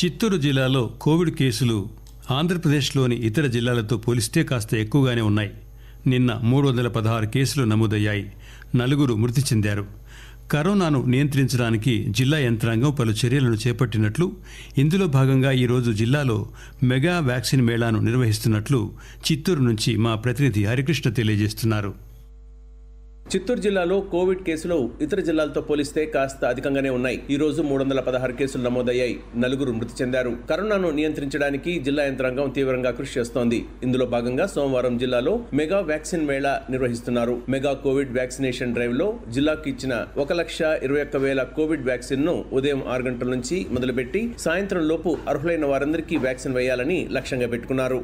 చిత్తూరు జిల్లాలో కోవిడ్ కేసులు ఆంధ్రప్రదేశ్లోని ఇతర జిల్లాలతో పోలిస్తే కాస్త ఎక్కువగానే ఉన్నాయి నిన్న మూడు వందల పదహారు కేసులు నమోదయ్యాయి నలుగురు మృతి చెందారు కరోనాను నియంత్రించడానికి జిల్లా యంత్రాంగం పలు చర్యలను చేపట్టినట్లు ఇందులో భాగంగా ఈరోజు జిల్లాలో మెగా వ్యాక్సిన్ మేళాను నిర్వహిస్తున్నట్లు చిత్తూరు నుంచి మా ప్రతినిధి హరికృష్ణ తెలియజేస్తున్నారు చిత్తూరు జిల్లాలో కోవిడ్ కేసులు ఇతర జిల్లాలతో పోలిస్తే కాస్త అధికంగానే ఉన్నాయి ఈ రోజు మూడు వందల పదహారు కేసులు నమోదయ్యాయి నలుగురు మృతి చెందారు కరోనాను నియంత్రించడానికి జిల్లా యంత్రాంగం తీవ్రంగా కృషి చేస్తోంది ఇందులో భాగంగా సోమవారం జిల్లాలో మెగా వ్యాక్సిన్ మేళా నిర్వహిస్తున్నారు మెగా కోవిడ్ వ్యాక్సినేషన్ డ్రైవ్ లో జిల్లాకు ఇచ్చిన ఒక లక్ష ఇరవై ఒక్క వేల కోవిడ్ వ్యాక్సిన్ ను ఉదయం ఆరు గంటల నుంచి మొదలుపెట్టి సాయంత్రం లోపు అర్హులైన వారందరికీ వ్యాక్సిన్ వేయాలని లక్ష్యంగా పెట్టుకున్నారు